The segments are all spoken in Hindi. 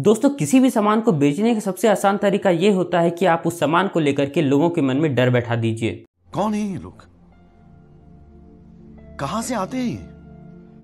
दोस्तों किसी भी सामान को बेचने का सबसे आसान तरीका यह होता है कि आप उस सामान को लेकर के लोगों के मन में डर बैठा दीजिए कौन है ये लोग कहां से आते हैं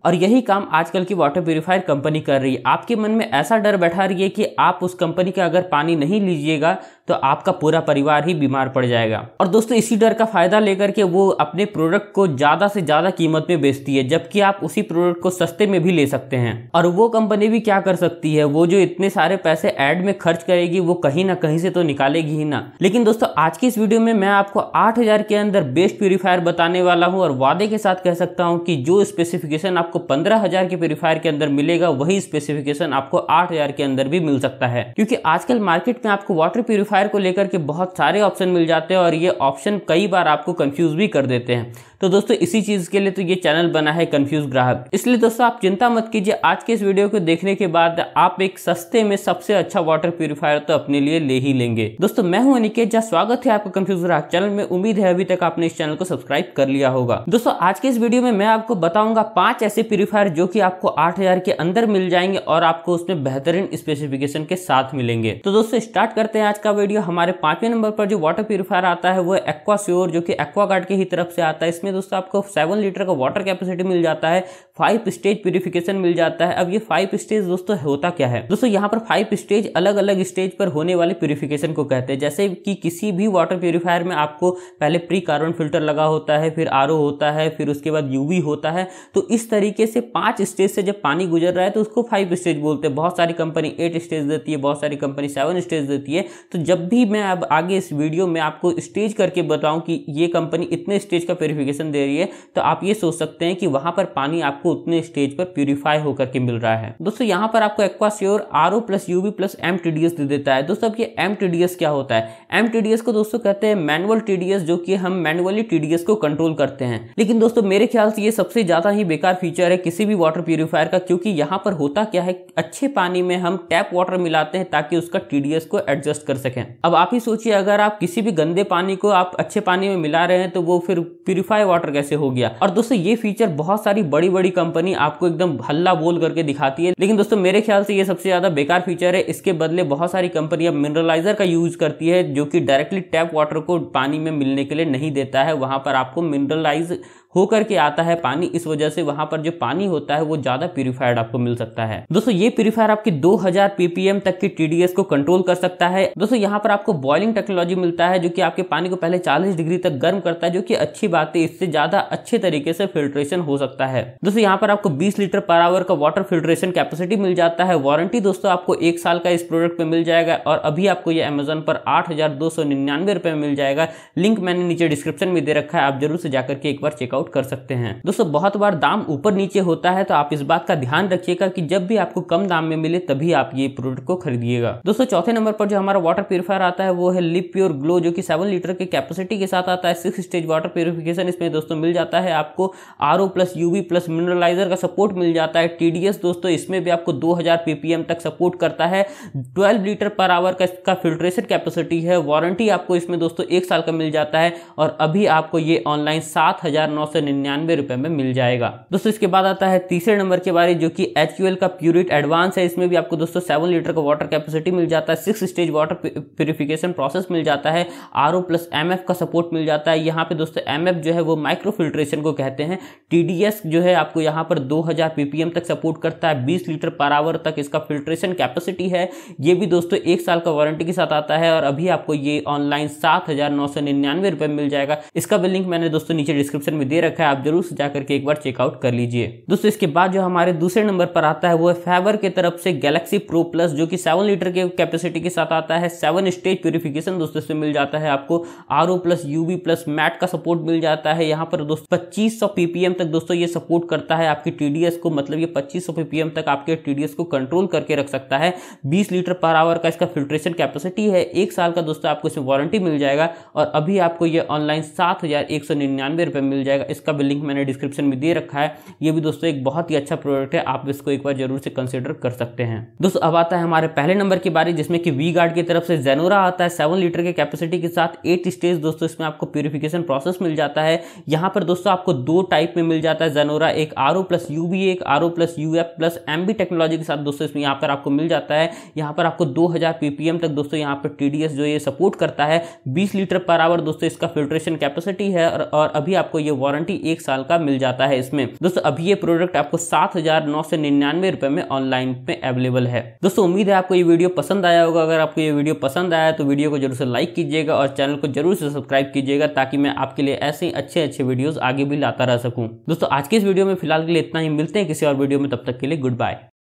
और यही काम आजकल की वाटर प्योरीफायर कंपनी कर रही है आपके मन में ऐसा डर बैठा रही है कि आप उस कंपनी का अगर पानी नहीं लीजिएगा तो आपका पूरा परिवार ही बीमार पड़ जाएगा और दोस्तों इसी डर का फायदा लेकर के वो अपने प्रोडक्ट को ज़्यादा से ज़्यादा कीमत में बेचती है जबकि आप उसी प्रोडक्ट को सस्ते में भी ले सकते हैं और वो कंपनी भी क्या कर सकती है वो जो इतने सारे पैसे एड में खर्च करेगी वो कहीं ना कहीं से तो निकालेगी ही ना लेकिन दोस्तों आज की इस वीडियो में मैं आपको आठ के अंदर बेस्ट प्यूरिफायर बताने वाला हूँ और वादे के साथ कह सकता हूँ कि जो स्पेसिफिकेशन आपको पंद्रह हजार के प्यूरिफायर के अंदर मिलेगा वही स्पेसिफिकेशन आपको आठ हजार के अंदर भी मिल सकता है क्योंकि आजकल मार्केट में आपको वाटर प्यूरिफायर मॉडिफायर को लेकर के बहुत सारे ऑप्शन मिल जाते हैं और ये ऑप्शन कई बार आपको कंफ्यूज भी कर देते हैं तो दोस्तों इसी चीज़ के लिए तो ये चैनल बना है कंफ्यूज ग्राहक इसलिए दोस्तों आप चिंता मत कीजिए आज के इस वीडियो को देखने के बाद आप एक सस्ते में सबसे अच्छा वाटर प्यूरिफायर तो अपने लिए ले ही लेंगे दोस्तों मैं हूं अनिकेत जहाँ स्वागत है आपका कंफ्यूज ग्राहक चैनल में उम्मीद है अभी तक आपने इस चैनल को सब्सक्राइब कर लिया होगा दोस्तों आज के इस वीडियो में मैं आपको बताऊंगा पांच ऐसे प्यूरिफायर जो की आपको आठ के अंदर मिल जाएंगे और आपको उसमें बेहतरीन स्पेसिफिकेशन के साथ मिलेंगे तो दोस्तों स्टार्ट करते हैं आज का वीडियो वीडियो हमारे पांचवें नंबर पर जो वाटर प्योरीफायर आता है वो एक्वा श्योर जो कि एक्वागार्ड की ही तरफ से आता है इसमें दोस्तों आपको सेवन लीटर का वाटर कैपेसिटी मिल जाता है फाइव स्टेज प्योरीफिकेशन मिल जाता है अब ये फाइव स्टेज दोस्तों होता क्या है दोस्तों यहाँ पर फाइव स्टेज अलग अलग स्टेज पर होने वाले प्योरीफिकेशन को कहते हैं जैसे कि किसी भी वाटर प्योरीफायर में आपको पहले प्री कार्बन फिल्टर लगा होता है फिर आर होता है फिर उसके बाद यू होता है तो इस तरीके से पांच स्टेज से जब पानी गुजर रहा है तो उसको फाइव स्टेज बोलते हैं बहुत सारी कंपनी एट स्टेज देती है बहुत सारी कंपनी सेवन स्टेज देती है तो जब जब भी मैं अब आगे इस वीडियो में आपको स्टेज करके बताऊं कि ये कंपनी इतने स्टेज का प्योरीफिकेशन दे रही है तो आप ये सोच सकते हैं कि वहाँ पर पानी आपको उतने स्टेज पर प्योरीफाई होकर के मिल रहा है दोस्तों यहाँ पर आपको Aquasure R O plus U plus M T D S दे देता है दोस्तों अब ये एम टी डी एस क्या होता है एम टी डी एस को दोस्तों कहते हैं मैनुअल टी डी एस जो कि हम मैनुअली टी डी एस को कंट्रोल करते हैं लेकिन दोस्तों मेरे ख्याल से ये सबसे ज़्यादा ही बेकार फीचर है किसी भी वाटर प्योरीफायर का क्योंकि यहाँ पर होता क्या है अच्छे पानी में हम टैप वाटर मिलाते हैं ताकि उसका टी डी एस को एडजस्ट कर सके रखें अब आप ही सोचिए अगर आप किसी भी गंदे पानी को आप अच्छे पानी में मिला रहे हैं तो वो फिर प्यूरिफाई वाटर कैसे हो गया और दोस्तों ये फीचर बहुत सारी बड़ी बड़ी कंपनी आपको एकदम हल्ला बोल करके दिखाती है लेकिन दोस्तों मेरे ख्याल से ये सबसे ज्यादा बेकार फीचर है इसके बदले बहुत सारी कंपनी अब मिनरलाइजर का यूज करती है जो कि डायरेक्टली टैप वाटर को पानी में मिलने के लिए नहीं देता है वहां पर आपको मिनरलाइज होकर के आता है पानी इस वजह से वहां पर जो पानी होता है वो ज्यादा प्यूरिफाइड आपको मिल सकता है दोस्तों ये प्यूरिफायर आपकी 2000 पीपीएम तक की टीडीएस को कंट्रोल कर सकता है दोस्तों यहाँ पर आपको बॉइलिंग टेक्नोलॉजी मिलता है जो कि आपके पानी को पहले 40 डिग्री तक गर्म करता है जो कि अच्छी बात है इससे ज्यादा अच्छे तरीके से फिल्ट्रेशन हो सकता है दोस्तों यहाँ पर आपको बीस लीटर पर आवर का वाटर फिल्ट्रेशन कैपेसिटी मिल जाता है वारंटी दोस्तों आपको एक साल का इस प्रोडक्ट पे मिल जाएगा और अभी आपको ये अमेजोन पर आठ हजार दो सौ निन्यानवे रुपए में मिल जाएगा लिंक मैंने नीचे डिस्क्रिप्शन में दे रखा है आप जरूर से जाकर के एक बार चेकआउट वर्कआउट कर सकते हैं दोस्तों बहुत बार दाम ऊपर नीचे होता है तो आप इस बात का ध्यान रखिएगा कि जब भी आपको कम दाम में मिले तभी आप ये प्रोडक्ट को खरीदिएगा दोस्तों चौथे नंबर पर जो हमारा वाटर प्योरीफायर आता है वो है लिप प्योर ग्लो जो कि सेवन लीटर के कैपेसिटी के साथ आता है सिक्स स्टेज वाटर प्योरिफिकेशन इसमें दोस्तों मिल जाता है आपको R plus UV plus mineraliser का सपोर्ट मिल जाता है टीडीएस दोस्तों इसमें भी आपको 2000 पीपीएम तक सपोर्ट करता है 12 लीटर पर आवर का इसका फिल्ट्रेशन कैपेसिटी है वारंटी आपको इसमें दोस्तों एक साल का मिल जाता है और अभी आपको ये ऑनलाइन सात हजार नौ नौ रुपए में मिल जाएगा दोस्तों इसके बाद आता है तीसरे नंबर के बारे जो कि एच का प्यूरिट एडवांस है इसमें भी आपको दोस्तों सेवन लीटर का वाटर कैपेसिटी मिल जाता है six stage water purification process मिल जाता है आर प्लस एम का सपोर्ट मिल जाता है यहाँ पे दोस्तों एम जो है वो माइक्रो फिल्ट्रेशन को कहते हैं टी जो है आपको यहाँ पर दो हजार तक सपोर्ट करता है बीस लीटर पर आवर तक इसका फिल्ट्रेशन कैपेसिटी है ये भी दोस्तों एक साल का वारंटी के साथ आता है और अभी आपको ये ऑनलाइन सात हजार नौ सौ निन्यानवे रुपए मिल जाएगा इसका भी लिंक मैंने दोस्तों नीचे डिस्क्रिप्शन में दे दे रखा है आप जरूर से जाकर के एक बार चेकआउट कर लीजिए दोस्तों इसके बाद जो हमारे दूसरे नंबर पर आता है वो है फैवर के तरफ से गैलेक्सी प्रो प्लस जो कि सेवन लीटर के कैपेसिटी के साथ आता है सेवन स्टेज प्योरिफिकेशन दोस्तों इसमें मिल जाता है आपको R plus UV plus mat का सपोर्ट मिल जाता है यहाँ पर दोस्तों पच्चीस पीपीएम तक दोस्तों ये सपोर्ट करता है आपकी टीडीएस को मतलब ये पच्चीस पीपीएम तक आपके टीडीएस को कंट्रोल करके रख सकता है बीस लीटर पर आवर का इसका फिल्ट्रेशन कैपेसिटी है एक साल का दोस्तों आपको इसमें वारंटी मिल जाएगा और अभी आपको ये ऑनलाइन सात हजार एक सौ निन्यानवे रुपए मिल जाएगा इसका भी लिंक मैंने डिस्क्रिप्शन में दे रखा है ये भी दोस्तों एक बहुत ही अच्छा प्रोडक्ट है आप इसको एक बार जरूर से कंसिडर कर सकते हैं दोस्तों अब आता है हमारे पहले नंबर की बारी जिसमें कि वी गार्ड की तरफ से जेनोरा आता है सेवन लीटर के कैपेसिटी के साथ एट स्टेज दोस्तों इसमें आपको प्योरिफिकेशन प्रोसेस मिल जाता है यहाँ पर दोस्तों आपको दो टाइप में मिल जाता है जेनोरा एक R O plus U B एक R O plus U F plus M B technology के साथ दोस्तों इसमें यहाँ पर आपको मिल जाता है यहाँ पर आपको 2000 पीपीएम तक दोस्तों यहाँ पर टीडीएस जो ये सपोर्ट करता है बीस लीटर पर आवर दोस्तों इसका फिल्ट्रेशन कैपेसिटी है और, अभी आपको ये वारंट वारंटी एक साल का मिल जाता है इसमें दोस्तों अभी ये प्रोडक्ट आपको सात हजार नौ सौ निन्यानवे रुपए में ऑनलाइन में अवेलेबल है दोस्तों उम्मीद है आपको ये वीडियो पसंद आया होगा अगर आपको ये वीडियो पसंद आया तो वीडियो को जरूर से लाइक कीजिएगा और चैनल को जरूर से सब्सक्राइब कीजिएगा ताकि मैं आपके लिए ऐसे ही अच्छे अच्छे वीडियो आगे भी लाता रह सकूँ दोस्तों आज के इस वीडियो में फिलहाल के लिए इतना ही मिलते हैं किसी और वीडियो में तब तक के लिए गुड बाय